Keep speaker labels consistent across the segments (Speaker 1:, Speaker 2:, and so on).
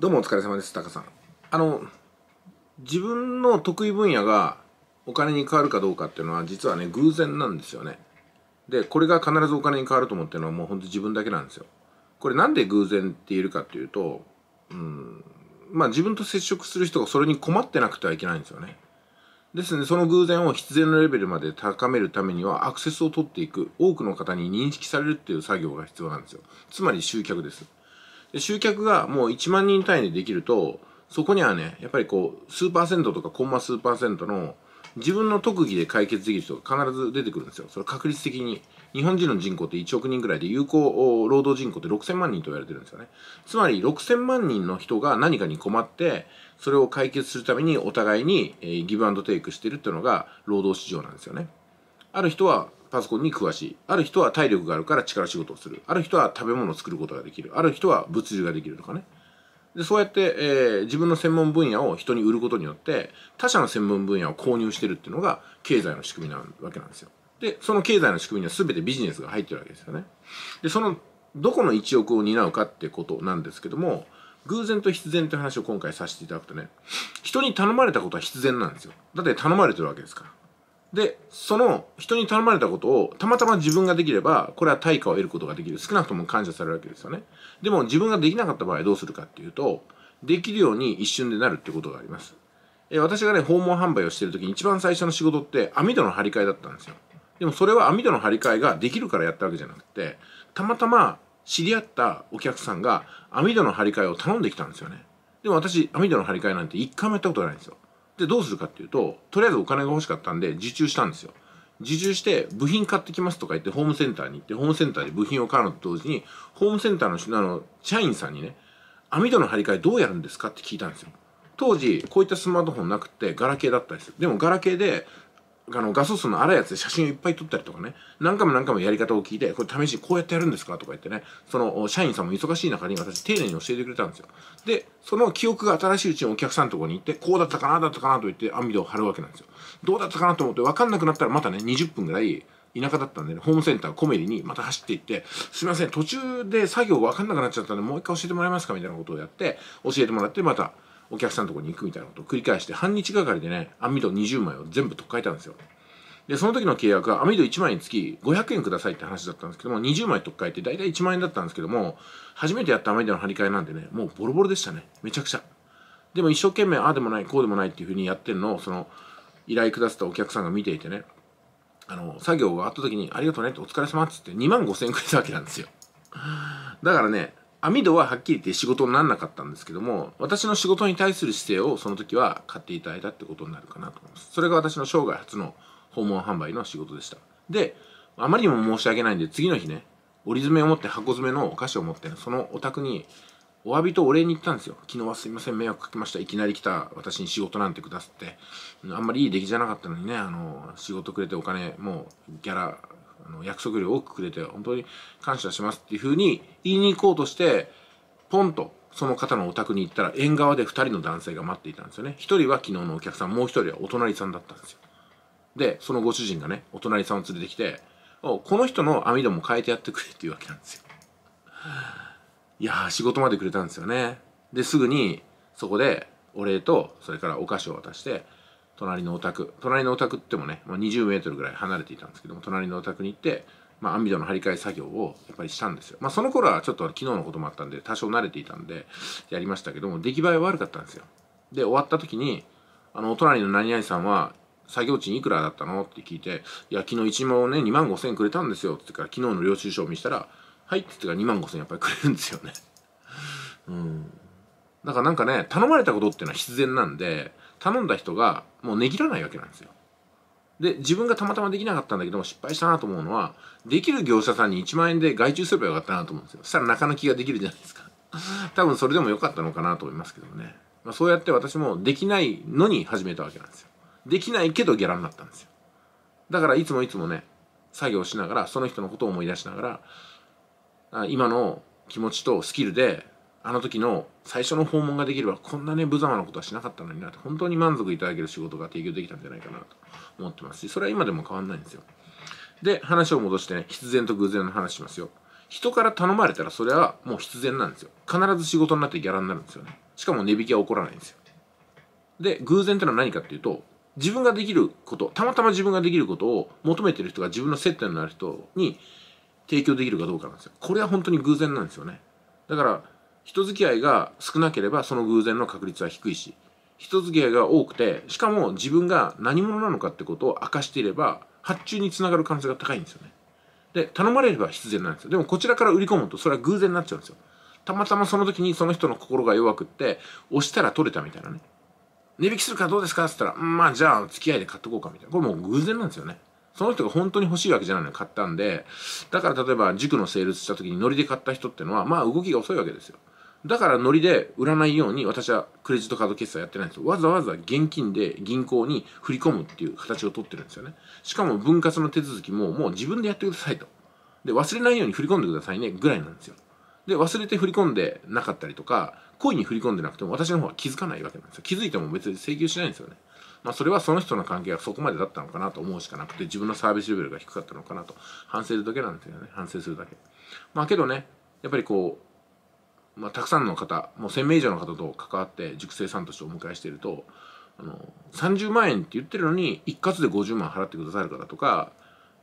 Speaker 1: どうもお疲れ様です、タカさん。あの、自分の得意分野がお金に変わるかどうかっていうのは、実はね、偶然なんですよね。で、これが必ずお金に変わると思ってるのは、もうほんと自分だけなんですよ。これなんで偶然って言えるかっていうと、うん、まあ自分と接触する人がそれに困ってなくてはいけないんですよね。ですので、その偶然を必然のレベルまで高めるためには、アクセスを取っていく、多くの方に認識されるっていう作業が必要なんですよ。つまり集客です。で集客がもう1万人単位でできるとそこにはねやっぱりこう数パーセントとかコンマ数パーセントの自分の特技で解決できる人が必ず出てくるんですよそれ確率的に日本人の人口って1億人ぐらいで有効労働人口って6000万人と言われてるんですよねつまり6000万人の人が何かに困ってそれを解決するためにお互いに、えー、ギブアンドテイクしてるっていうのが労働市場なんですよねある人はパソコンに詳しい。ある人は体力があるから力仕事をする。ある人は食べ物を作ることができる。ある人は物流ができるとかね。でそうやって、えー、自分の専門分野を人に売ることによって他社の専門分野を購入してるっていうのが経済の仕組みなわけなんですよ。でその経済の仕組みには全てビジネスが入ってるわけですよね。でそのどこの1億を担うかってことなんですけども偶然と必然って話を今回させていただくとね人に頼まれたことは必然なんですよ。だって頼まれてるわけですから。で、その人に頼まれたことをたまたま自分ができれば、これは対価を得ることができる。少なくとも感謝されるわけですよね。でも自分ができなかった場合どうするかっていうと、できるように一瞬でなるってことがあります。え私がね、訪問販売をしてる時に一番最初の仕事って網戸の張り替えだったんですよ。でもそれは網戸の張り替えができるからやったわけじゃなくて、たまたま知り合ったお客さんが網戸の張り替えを頼んできたんですよね。でも私、網戸の張り替えなんて一回もやったことないんですよ。でどうするかっていうととりあえずお金が欲しかったんで受注したんですよ受注して部品買ってきますとか言ってホームセンターに行ってホームセンターで部品を買うのと同時にホームセンターのあの社員さんにね網戸の張り替えどうやるんですかって聞いたんですよ当時こういったスマートフォンなくてガラケーだったんですよでもガラケーであの、画素数の荒いやつで写真をいっぱい撮ったりとかね、何回も何回もやり方を聞いて、これ試しにこうやってやるんですかとか言ってね、その、社員さんも忙しい中に私丁寧に教えてくれたんですよ。で、その記憶が新しいうちにお客さんのところに行って、こうだったかな、だったかなと言って網戸を張るわけなんですよ。どうだったかなと思って分かんなくなったらまたね、20分ぐらい、田舎だったんでね、ホームセンター、コメリにまた走っていって、すいません、途中で作業分かんなくなっちゃったんで、もう一回教えてもらえますかみたいなことをやって、教えてもらって、また、お客さんのとこに行くみたいなことを繰り返して半日がかりでね網戸20枚を全部取っ替えたんですよでその時の契約は網戸1枚につき500円くださいって話だったんですけども20枚取っ替えて大体1万円だったんですけども初めてやった網戸の張り替えなんでねもうボロボロでしたねめちゃくちゃでも一生懸命ああでもないこうでもないっていうふうにやってるのをその依頼くださったお客さんが見ていてねあの作業があった時に「ありがとうね」って「お疲れ様っつって2万5千円くれたわけなんですよだからね網戸ははっきり言って仕事にならなかったんですけども、私の仕事に対する姿勢をその時は買っていただいたってことになるかなと思います。それが私の生涯初の訪問販売の仕事でした。で、あまりにも申し訳ないんで、次の日ね、折り詰めを持って箱詰めのお菓子を持って、そのお宅にお詫びとお礼に行ったんですよ。昨日はすいません、迷惑かけました。いきなり来た私に仕事なんてくださって。あんまりいい出来じゃなかったのにね、あの、仕事くれてお金、もうギャラあの約束より多くくれて本当に感謝しますっていうふうに言いに行こうとしてポンとその方のお宅に行ったら縁側で2人の男性が待っていたんですよね1人は昨日のお客さんもう1人はお隣さんだったんですよでそのご主人がねお隣さんを連れてきてこの人の網戸も変えてやってくれっていうわけなんですよいやー仕事までくれたんですよねですぐにそこでお礼とそれからお菓子を渡して隣のお宅隣のお宅ってもね、まあ、20メートルぐらい離れていたんですけども隣のお宅に行って、まあ、アンビドの張り替え作業をやっぱりしたんですよまあその頃はちょっと昨日のこともあったんで多少慣れていたんでやりましたけども出来栄えは悪かったんですよで終わった時にあのお隣の何々さんは作業賃いくらだったのって聞いて、いや、昨日1万ね、2万5千円くれたんですよ。って言から、昨日の領収書を見せたら、はいって言ってから2万5千円やっぱりくれるんですよね。うん。だからなんかね頼まれたことっていうのは必然なんで頼んだ人がもうねぎらないわけなんですよ。で自分がたまたまできなかったんだけども失敗したなと思うのはできる業者さんに1万円で外注すればよかったなと思うんですよ。そしたら中抜きができるじゃないですか。多分それでもよかったのかなと思いますけどね。まあ、そうやって私もできないのに始めたわけなんですよ。できないけどギャラになったんですよ。だからいつもいつもね作業しながらその人のことを思い出しながら今の気持ちとスキルであの時の最初の訪問ができればこんなね無様なことはしなかったのになって本当に満足いただける仕事が提供できたんじゃないかなと思ってますしそれは今でも変わんないんですよで話を戻してね必然と偶然の話しますよ人から頼まれたらそれはもう必然なんですよ必ず仕事になってギャラになるんですよねしかも値引きは起こらないんですよで偶然ってのは何かっていうと自分ができることたまたま自分ができることを求めてる人が自分の接点のある人に提供できるかどうかなんですよこれは本当に偶然なんですよねだから人付き合いが少なければその偶然の確率は低いし人付き合いが多くてしかも自分が何者なのかってことを明かしていれば発注につながる可能性が高いんですよねで頼まれれば必然なんですよでもこちらから売り込むとそれは偶然になっちゃうんですよたまたまその時にその人の心が弱くって押したら取れたみたいなね値引きするかどうですかっつったら、まあじゃあ付き合いで買っとこうかみたいな。これもう偶然なんですよね。その人が本当に欲しいわけじゃないのに買ったんで、だから例えば塾のセールスした時にノリで買った人ってのは、まあ動きが遅いわけですよ。だからノリで売らないように私はクレジットカード決済やってないんですよ。わざわざ現金で銀行に振り込むっていう形をとってるんですよね。しかも分割の手続きももう自分でやってくださいと。で、忘れないように振り込んでくださいねぐらいなんですよ。で、忘れて振り込んでなかったりとか、故意に振り込んでなくても私の方は気づかないわけなんですよ。気づいても別に請求しないんですよね。まあそれはその人の関係がそこまでだったのかなと思うしかなくて、自分のサービスレベルが低かったのかなと反省するだけなんですよね。反省するだけ。まあけどね、やっぱりこう、まあ、たくさんの方もう1,000名以上の方と関わって塾生さんとしてお迎えしているとあの30万円って言ってるのに一括で50万払ってくださる方とか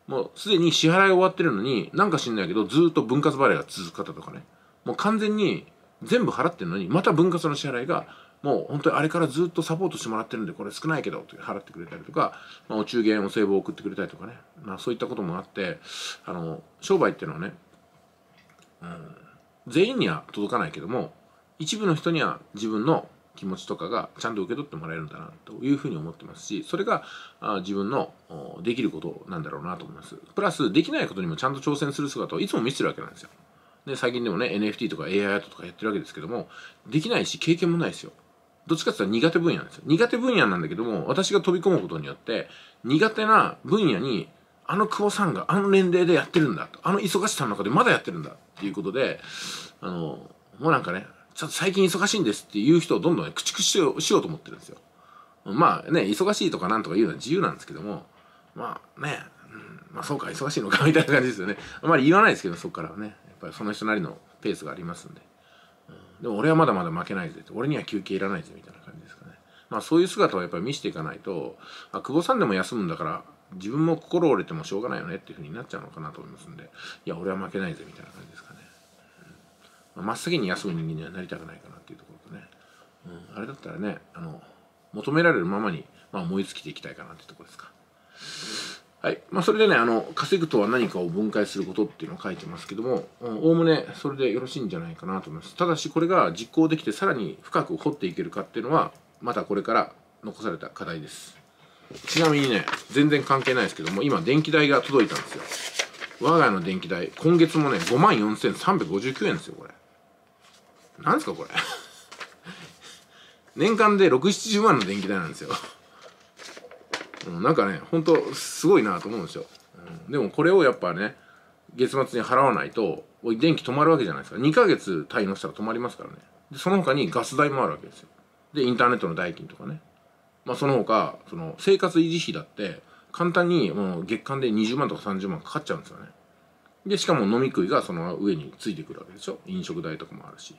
Speaker 1: もうすでに支払い終わってるのになんか知んないけどずっと分割払いが続く方とかねもう完全に全部払ってるのにまた分割の支払いがもう本当にあれからずっとサポートしてもらってるんでこれ少ないけどって払ってくれたりとか、まあ、お中元お歳暮を送ってくれたりとかね、まあ、そういったこともあってあの商売っていうのはね、うん全員には届かないけども一部の人には自分の気持ちとかがちゃんと受け取ってもらえるんだなというふうに思ってますしそれが自分のできることなんだろうなと思いますプラスできないことにもちゃんと挑戦する姿をいつも見せてるわけなんですよで最近でもね NFT とか AI アートとかやってるわけですけどもできないし経験もないですよどっちかってったら苦手分野なんですよ苦手分野なんだけども私が飛び込むことによって苦手な分野にあの久保さんがあの年齢でやってるんだと。あの忙しさの中でまだやってるんだっていうことで、あの、もうなんかね、ちょっと最近忙しいんですっていう人をどんどんね、駆逐しようしようと思ってるんですよ。まあね、忙しいとかなんとか言うのは自由なんですけども、まあね、うん、まあそうか、忙しいのかみたいな感じですよね。あまり言わないですけど、そこからはね。やっぱりその人なりのペースがありますんで。うん、でも俺はまだまだ負けないぜって、俺には休憩いらないぜみたいな感じですかね。まあそういう姿をやっぱり見せていかないと、あ、久保さんでも休むんだから、自分も心折れてもしょうがないよねっていう風になっちゃうのかなと思いますんで、いや、俺は負けないぜみたいな感じですかね。うん、ま真っ先に休む人間にはなりたくないかなっていうところとね、うん、あれだったらね、あの、求められるままに、まあ、思いつきていきたいかなっていうところですか。はい。まあ、それでね、あの、稼ぐとは何かを分解することっていうのを書いてますけども、おおむねそれでよろしいんじゃないかなと思います。ただし、これが実行できてさらに深く掘っていけるかっていうのは、またこれから残された課題です。ちなみにね、全然関係ないですけども、今電気代が届いたんですよ。我が家の電気代、今月もね、54,359円ですよ、これ。なんですか、これ。年間で6、70万の電気代なんですよ。うん、なんかね、ほんと、すごいなと思うんですよ、うん。でもこれをやっぱね、月末に払わないと、電気止まるわけじゃないですか。2ヶ月滞納したら止まりますからね。で、その他にガス代もあるわけですよ。で、インターネットの代金とかね。まあ、その他その生活維持費だって簡単にもう月間で20万とか30万かかっちゃうんですよねでしかも飲み食いがその上についてくるわけでしょ飲食代とかもあるし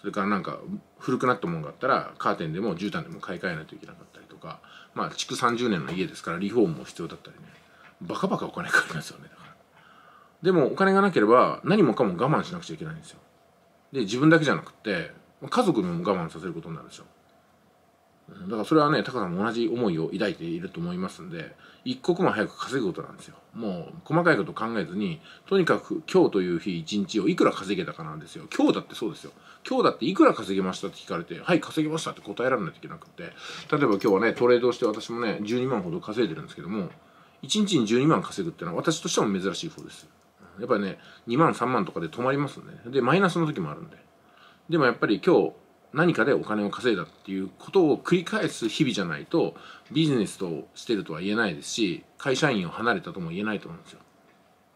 Speaker 1: それからなんか古くなったもんがあったらカーテンでも絨毯でも買い替えないといけなかったりとかまあ築30年の家ですからリフォームも必要だったりねバカバカお金かかりますよねだからでもお金がなければ何もかも我慢しなくちゃいけないんですよで自分だけじゃなくて家族にも我慢させることになるでしょだからそれはね、タカさんも同じ思いを抱いていると思いますんで、一刻も早く稼ぐことなんですよ。もう、細かいこと考えずに、とにかく今日という日一日をいくら稼げたかなんですよ。今日だってそうですよ。今日だっていくら稼げましたって聞かれて、はい、稼げましたって答えられないといけなくて、例えば今日はね、トレードして私もね、12万ほど稼いでるんですけども、1日に12万稼ぐってのは私としても珍しい方です。やっぱりね、2万3万とかで止まりますんで、で、マイナスの時もあるんで。でもやっぱり今日、何かでお金を稼いだっていうことを繰り返す日々じゃないとビジネスとしてるとは言えないですし会社員を離れたとも言えないと思うんですよ、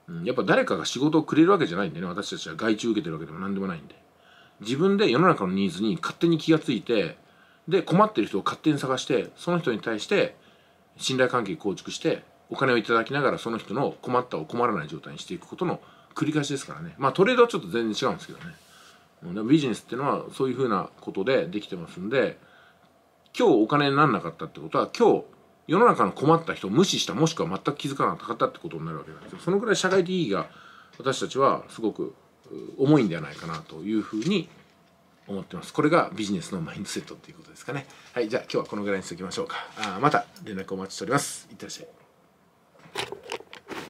Speaker 1: うん、やっぱ誰かが仕事をくれるわけじゃないんでね私たちは外注受けてるわけでも何でもないんで自分で世の中のニーズに勝手に気がついてで困ってる人を勝手に探してその人に対して信頼関係構築してお金をいただきながらその人の困ったを困らない状態にしていくことの繰り返しですからねまあトレードはちょっと全然違うんですけどねでもビジネスっていうのはそういうふうなことでできてますんで今日お金にならなかったってことは今日世の中の困った人を無視したもしくは全く気づかなかったってことになるわけなんですよそのくらい社会的意義が私たちはすごく重いんではないかなというふうに思ってますこれがビジネスのマインドセットっていうことですかねはいじゃあ今日はこのぐらいにしておきましょうかあまた連絡お待ちしておりますいってらっしゃい